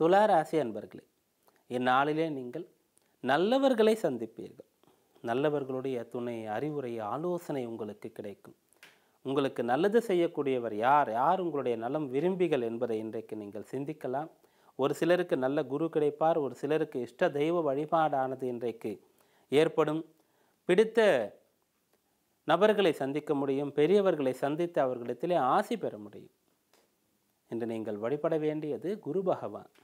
துளாராசி அன்பர்களே இந்நாளிலே நீங்கள் நல்லவர்களை சந்திப்பீர்கள் நல்லவர்களுடைய துணை அறிவுரை ஆலோசனை உங்களுக்கு கிடைக்கும் உங்களுக்கு நல்லது செய்யக்கூடியவர் யார் யார் உங்களுடைய நலம் விரும்பிகள் என்பதை இன்றைக்கு நீங்கள் சிந்திக்கலாம் ஒரு சிலருக்கு நல்ல குரு கிடைப்பார் ஒரு சிலருக்கு இஷ்ட தெய்வ வழிபாடானது இன்றைக்கு ஏற்படும் பிடித்த நபர்களை சந்திக்க முடியும் பெரியவர்களை சந்தித்து அவர்களிடத்திலே ஆசி பெற முடியும் என்று நீங்கள் வழிபட வேண்டியது குரு பகவான்